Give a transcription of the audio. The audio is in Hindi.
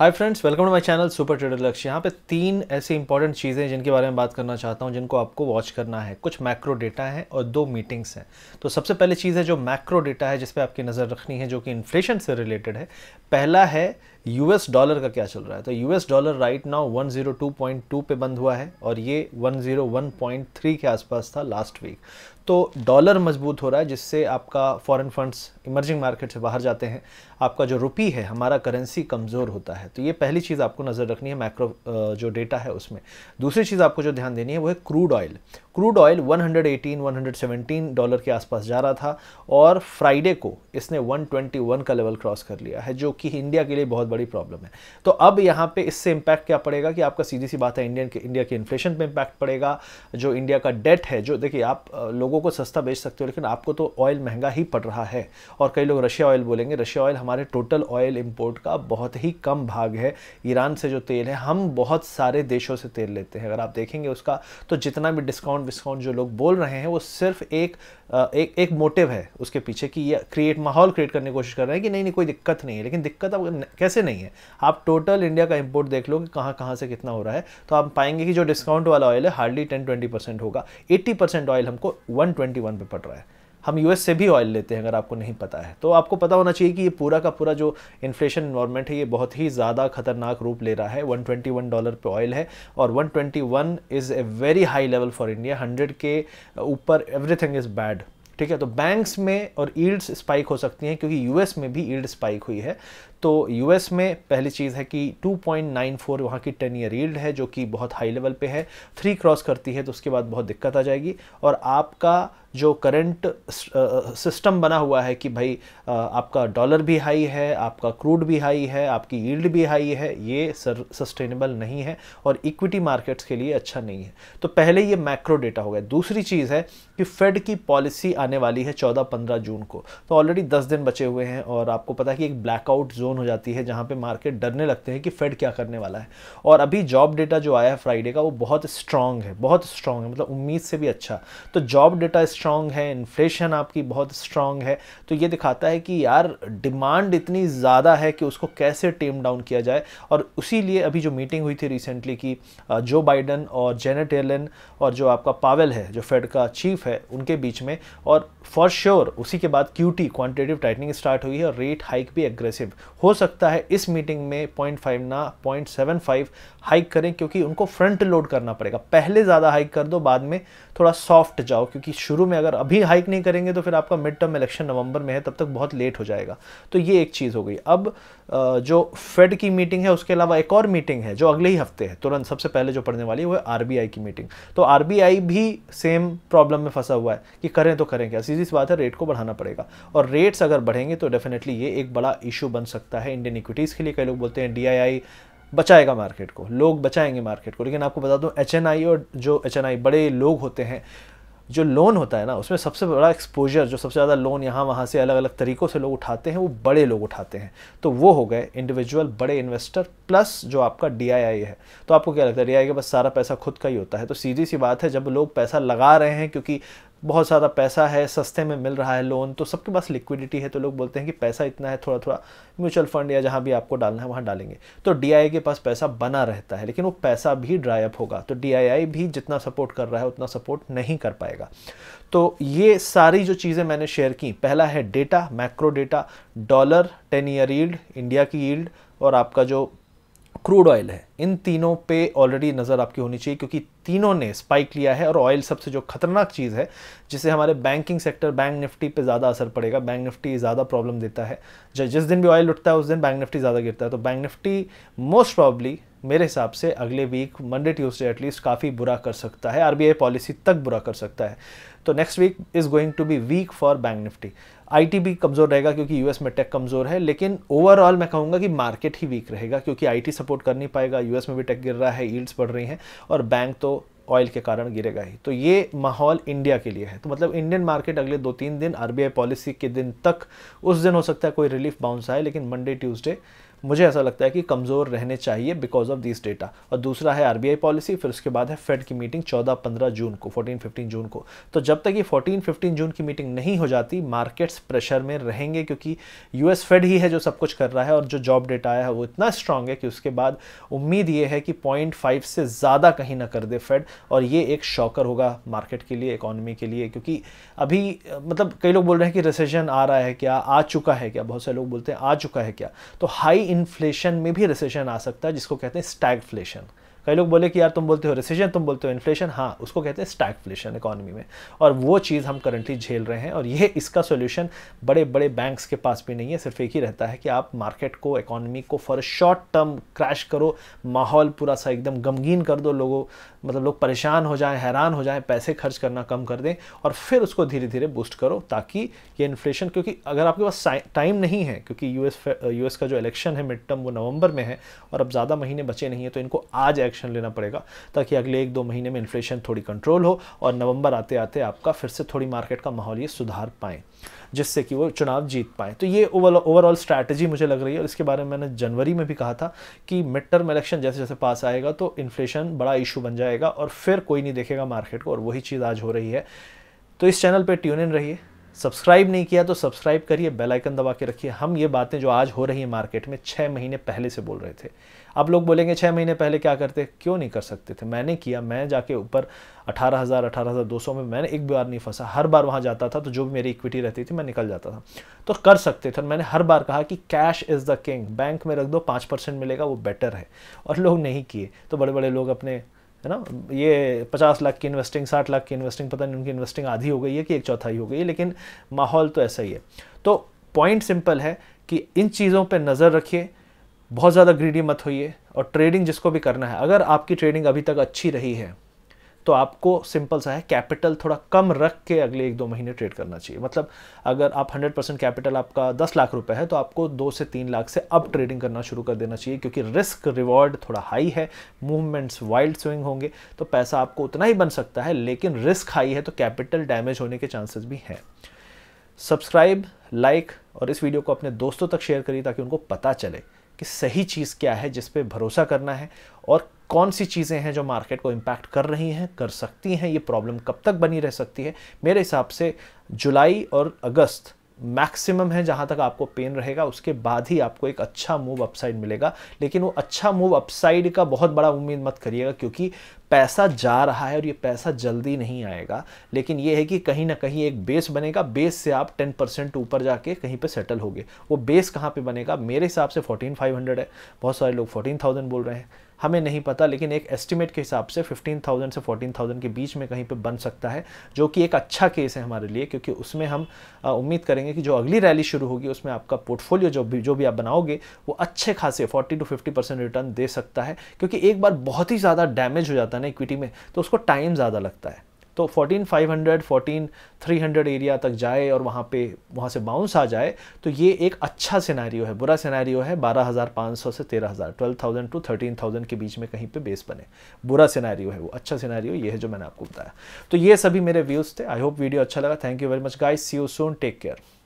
hi friends welcome to my channel super trader Lakshya यहाँ पे तीन ऐसी इंपॉर्टेंट चीज़ें जिनके बारे में बात करना चाहता हूँ जिनको आपको वॉच करना है कुछ मैक्रो डेटा है और दो मीटिंग्स हैं तो सबसे पहले चीज़ है जो मैक्रो डेटा है जिस पे आपकी नज़र रखनी है जो कि इन्फ्लेशन से रिलेटेड है पहला है यूएस डॉलर का क्या चल रहा है तो यूएस डॉलर राइट नाउ 102.2 पे बंद हुआ है और ये 101.3 के आसपास था लास्ट वीक तो डॉलर मजबूत हो रहा है जिससे आपका फॉरेन फंड्स इमर्जिंग मार्केट से बाहर जाते हैं आपका जो रुपी है हमारा करेंसी कमज़ोर होता है तो ये पहली चीज़ आपको नज़र रखनी है मैक्रो जो डेटा है उसमें दूसरी चीज़ आपको जो ध्यान देनी है वो है crude oil crude oil 118 117 dollar के आसपास जा रहा था और फ्राइडे को इसने 121 का लेवल क्रॉस कर लिया है जो कि इंडिया के लिए बहुत बड़ी बड़ी प्रॉब्लम है तो अब यहाँ पे इससे इम्पैक्ट क्या पड़ेगा कि आपका सीधी सी बात है इंडियन के इंडिया के इन्फ्लेशन पे इम्पैक्ट पड़ेगा जो इंडिया का डेट है जो देखिए आप लोगों को सस्ता बेच सकते हो लेकिन आपको तो ऑयल महंगा ही पड़ रहा है और कई लोग रशिया ऑयल बोलेंगे रशिया ऑयल हमारे टोटल ऑयल इम्पोर्ट का बहुत ही कम भाग है ईरान से जो तेल है हम बहुत सारे देशों से तेल लेते हैं अगर आप देखेंगे उसका तो जितना भी डिस्काउंट विस्काउंट जो लोग बोल रहे हैं वो सिर्फ एक एक एक मोटिव है उसके पीछे कि ये क्रिएट माहौल क्रिएट करने की कोशिश कर रहे हैं कि नहीं नहीं कोई दिक्कत नहीं है लेकिन दिक्कत अब कैसे नहीं है आप टोटल इंडिया का इंपोर्ट देख लो कि कहाँ कहाँ से कितना हो रहा है तो आप पाएंगे कि जो डिस्काउंट वाला ऑयल है हार्डली टेन ट्वेंटी परसेंट होगा एट्टी परसेंट ऑयल हमको वन ट्वेंटी वन पर पड़ रहा है हम यूएस से भी ऑयल लेते हैं अगर आपको नहीं पता है तो आपको पता होना चाहिए कि ये पूरा का पूरा जो इन्फ्लेशन इन्वायरमेंट है ये बहुत ही ज़्यादा खतरनाक रूप ले रहा है 121 डॉलर पे ऑयल है और 121 is a very high level for India 100 के ऊपर एवरीथिंग इज़ बैड ठीक है तो बैंक्स में और ईल्ड्स स्पाइक हो सकती हैं क्योंकि यूएस में भी ईल्ड स्पाइक हुई है तो यूएस में पहली चीज़ है कि 2.94 वहाँ की टेन ईयर ईल्ड है जो कि बहुत हाई लेवल पे है थ्री क्रॉस करती है तो उसके बाद बहुत दिक्कत आ जाएगी और आपका जो करंट सिस्टम uh, बना हुआ है कि भाई uh, आपका डॉलर भी हाई है आपका क्रूड भी हाई है आपकी यील्ड भी हाई है ये सस्टेनेबल नहीं है और इक्विटी मार्केट्स के लिए अच्छा नहीं है तो पहले ये मैक्रो डेटा हो गया दूसरी चीज़ है कि फेड की पॉलिसी आने वाली है चौदह पंद्रह जून को तो ऑलरेडी दस दिन बचे हुए हैं और आपको पता है कि एक ब्लैकआउट जोन हो जाती है जहाँ पर मार्केट डरने लगते हैं कि फेड क्या करने वाला है और अभी जॉब डेटा जो आया है फ्राइडे का वो बहुत स्ट्रांग है बहुत स्ट्रांग है मतलब उम्मीद से भी अच्छा तो जॉब डेटा स्ट्रांग स्ट्रांग है इन्फ्लेशन आपकी बहुत स्ट्रांग है तो ये दिखाता है कि यार डिमांड इतनी ज़्यादा है कि उसको कैसे टेम डाउन किया जाए और उसी लिए अभी जो मीटिंग हुई थी रिसेंटली कि जो बाइडन और जेनेट एलन और जो आपका पावेल है जो फेड का चीफ है उनके बीच में और फॉर श्योर sure, उसी के बाद क्यूटी क्वांटिटेटिव टाइटनिंग स्टार्ट हुई है और रेट हाइक भी एग्रेसिव हो सकता है इस मीटिंग में पॉइंट फाइव ना पॉइंट सेवन फाइव हाइक करें क्योंकि उनको फ्रंट लोड करना पड़ेगा पहले ज़्यादा हाइक कर दो बाद में थोड़ा सॉफ्ट जाओ क्योंकि शुरू में अगर अभी हाइक नहीं करेंगे तो फिर आपका मिड टर्म इलेक्शन नवंबर में है तब तक बहुत लेट हो जाएगा तो ये एक चीज़ हो गई अब जो फेड की मीटिंग है उसके अलावा एक और मीटिंग है जो अगले ही हफ्ते है तुरंत सबसे पहले जो पढ़ने वाली है वो है आर की मीटिंग तो आर भी सेम प्रॉब्लम में फंसा हुआ है कि करें तो करें क्या सीधी सी बात है रेट को बढ़ाना पड़ेगा और रेट्स अगर बढ़ेंगे तो डेफिनेटली ये एक बड़ा इशू बन सकता है इंडियन इक्विटीज़ के लिए कई लोग बोलते हैं डी बचाएगा मार्केट को लोग बचाएंगे मार्केट को लेकिन आपको बता दूं एच और जो एच बड़े लोग होते हैं जो लोन होता है ना उसमें सबसे बड़ा एक्सपोजर जो सबसे ज़्यादा लोन यहाँ वहाँ से अलग अलग तरीक़ों से लोग उठाते हैं वो बड़े लोग उठाते हैं तो वो हो गए इंडिविजुअल बड़े इन्वेस्टर प्लस जो आपका डी है तो आपको क्या लगता है डी के पास सारा पैसा खुद का ही होता है तो सीधी सी बात है जब लोग पैसा लगा रहे हैं क्योंकि बहुत ज़्यादा पैसा है सस्ते में मिल रहा है लोन तो सबके पास लिक्विडिटी है तो लोग बोलते हैं कि पैसा इतना है थोड़ा थोड़ा म्यूचुअल फंड या जहाँ भी आपको डालना है वहाँ डालेंगे तो डी के पास पैसा बना रहता है लेकिन वो पैसा भी ड्राई अप होगा तो डी भी जितना सपोर्ट कर रहा है उतना सपोर्ट नहीं कर पाएगा तो ये सारी जो चीज़ें मैंने शेयर की पहला है data macro data dollar ten year yield India की ईल्ड और आपका जो क्रूड ऑयल है इन तीनों पे ऑलरेडी नज़र आपकी होनी चाहिए क्योंकि तीनों ने स्पाइक लिया है और ऑयल सबसे जो खतरनाक चीज़ है जिसे हमारे बैंकिंग सेक्टर बैंक निफ्टी पे ज़्यादा असर पड़ेगा बैंक निफ्टी ज़्यादा प्रॉब्लम देता है जिस दिन भी ऑयल उठता है उस दिन बैंक निफ्टी ज़्यादा गिरता है तो बैंक निफ्टी मोस्ट प्रॉब्ली मेरे हिसाब से अगले वीक मंडे ट्यूसडे एटलीस्ट काफ़ी बुरा कर सकता है आरबीआई पॉलिसी तक बुरा कर सकता है तो next week is going to be weak for bank Nifty IT भी कमज़ोर रहेगा क्योंकि यूएस में टेक कमज़ोर है लेकिन ओवरऑल मैं कहूँगा कि मार्केट ही वीक रहेगा क्योंकि आईटी सपोर्ट कर नहीं पाएगा यूएस में भी टेक गिर रहा है ईल्ड्स बढ़ रही हैं और बैंक तो ऑयल के कारण गिरेगा ही तो ये माहौल इंडिया के लिए है तो मतलब इंडियन मार्केट अगले दो तीन दिन आर पॉलिसी के दिन तक उस दिन हो सकता है कोई रिलीफ बाउंस आए लेकिन मंडे ट्यूज़डे मुझे ऐसा लगता है कि कमज़ोर रहने चाहिए बिकॉज ऑफ दिस डेटा और दूसरा है आरबीआई पॉलिसी फिर उसके बाद है फेड की मीटिंग 14-15 जून को 14-15 जून को तो जब तक ये 14-15 जून की मीटिंग नहीं हो जाती मार्केट्स प्रेशर में रहेंगे क्योंकि यूएस फेड ही है जो सब कुछ कर रहा है और जो जॉब डेटा आया है वो इतना स्ट्रांग है कि उसके बाद उम्मीद ये है कि पॉइंट से ज़्यादा कहीं ना कर दे फेड और ये एक शॉकर होगा मार्केट के लिए इकॉनमी के लिए क्योंकि अभी मतलब कई लोग बोल रहे हैं कि रिसेशन आ रहा है क्या आ चुका है क्या बहुत से लोग बोलते हैं आ चुका है क्या तो हाई इन्फ्लेशन में भी रिसेशन आ सकता है जिसको कहते हैं स्टैगफ्लेशन कई लोग बोले कि यार तुम बोलते हो रिसेशन तुम बोलते हो इन्फ्लेशन हाँ उसको कहते हैं स्टैगफ्लेशन इकोनॉमी में और वो चीज़ हम करंटली झेल रहे हैं और ये इसका सोल्यूशन बड़े बड़े बैंक्स के पास भी नहीं है सिर्फ एक ही रहता है कि आप मार्केट को इकोनॉमी को फॉर शॉर्ट टर्म क्रैश करो माहौल पूरा सा एकदम गमगीन कर दो लोगों मतलब लोग परेशान हो जाएं हैरान हो जाएं पैसे खर्च करना कम कर दें और फिर उसको धीरे धीरे बूस्ट करो ताकि ये इन्फ्लेशन क्योंकि अगर आपके पास टाइम नहीं है क्योंकि यूएस यूएस का जो इलेक्शन है मिड टर्म वो नवंबर में है और अब ज़्यादा महीने बचे नहीं है तो इनको आज एक्शन लेना पड़ेगा ताकि अगले एक दो महीने में इन्फ्लेशन थोड़ी कंट्रोल हो और नवंबर आते आते आपका फिर से थोड़ी मार्केट का माहौल ये सुधार पाएँ जिससे कि वो चुनाव जीत पाएँ तो ये ओवरऑल स्ट्रैटेजी मुझे लग रही है और इसके बारे में मैंने जनवरी में भी कहा था कि मिड टर्म इलेक्शन जैसे जैसे पास आएगा तो इन्फ्लेशन बड़ा इशू बन जाएगा जाएगा और फिर कोई नहीं देखेगा मार्केट को और वही चीज़ आज हो रही है तो इस चैनल पर ट्यून इन रहिए सब्सक्राइब नहीं किया तो सब्सक्राइब करिए बेल आइकन दबा के रखिए हम ये बातें जो आज हो रही है मार्केट में छः महीने पहले से बोल रहे थे अब लोग बोलेंगे छः महीने पहले क्या करते क्यों नहीं कर सकते थे मैंने किया मैं जाके ऊपर अठारह हज़ार अठारह हज़ार दो सौ में मैंने एक बार नहीं फंसा हर बार वहाँ जाता था तो जो भी मेरी इक्विटी रहती थी मैं निकल जाता था तो कर सकते थे मैंने हर बार कहा कि cash is the king bank में रख दो पाँच मिलेगा वो बेटर है और लोग नहीं किए तो बड़े बड़े लोग अपने है ना ये पचास लाख की इन्वेस्टिंग साठ लाख की इन्वेस्टिंग पता नहीं उनकी इन्वेस्टिंग आधी हो गई है कि एक चौथाई हो गई है लेकिन माहौल तो ऐसा ही है तो पॉइंट सिंपल है कि इन चीज़ों पर नज़र रखिए बहुत ज़्यादा ग्रीडी मत होइए और ट्रेडिंग जिसको भी करना है अगर आपकी ट्रेडिंग अभी तक अच्छी रही है तो आपको सिंपल सा है कैपिटल थोड़ा कम रख के अगले एक दो महीने ट्रेड करना चाहिए मतलब अगर आप 100 परसेंट कैपिटल आपका 10 लाख रुपए है तो आपको दो से तीन लाख से अब ट्रेडिंग करना शुरू कर देना चाहिए क्योंकि रिस्क रिवॉर्ड थोड़ा हाई है मूवमेंट्स वाइल्ड स्विंग होंगे तो पैसा आपको उतना ही बन सकता है लेकिन रिस्क हाई है तो कैपिटल डैमेज होने के चांसेस भी हैं सब्सक्राइब लाइक और इस वीडियो को अपने दोस्तों तक शेयर करिए ताकि उनको पता चले कि सही चीज़ क्या है जिस पे भरोसा करना है और कौन सी चीज़ें हैं जो मार्केट को इम्पैक्ट कर रही हैं कर सकती हैं ये प्रॉब्लम कब तक बनी रह सकती है मेरे हिसाब से जुलाई और अगस्त मैक्सिमम है जहाँ तक आपको पेन रहेगा उसके बाद ही आपको एक अच्छा मूव अपसाइड मिलेगा लेकिन वो अच्छा मूव अपसाइड का बहुत बड़ा उम्मीद मत करिएगा क्योंकि पैसा जा रहा है और ये पैसा जल्दी नहीं आएगा लेकिन ये है कि कहीं ना कहीं एक बेस बनेगा बेस से आप 10 परसेंट ऊपर जाके कहीं पे सेटल होगे वो बेस कहाँ पे बनेगा मेरे हिसाब से 14,500 है बहुत सारे लोग 14,000 बोल रहे हैं हमें नहीं पता लेकिन एक एस्टिमेट के हिसाब से 15,000 से 14,000 के बीच में कहीं पे बन सकता है जो कि एक अच्छा केस है हमारे लिए क्योंकि उसमें हम उम्मीद करेंगे कि जो अगली रैली शुरू होगी उसमें आपका पोर्टफोलियो जो भी जो भी आप बनाओगे वो अच्छे खासे 40 टू 50 परसेंट रिटर्न दे सकता है क्योंकि एक बार बहुत ही ज़्यादा डैमेज हो जाता है ना इक्विटी में तो उसको टाइम ज़्यादा लगता है तो 14500 14300 एरिया तक जाए और वहाँ पे वहाँ से बाउंस आ जाए तो ये एक अच्छा सिनेरियो है बुरा सिनेरियो है 12500 से 13000 12000 टू 13000 के बीच में कहीं पे बेस बने बुरा सिनेरियो है वो अच्छा सिनेरियो ये है जो मैंने आपको बताया तो ये सभी मेरे व्यूज़ थे आई होप वीडियो अच्छा लगा thank you very much guys see you soon take care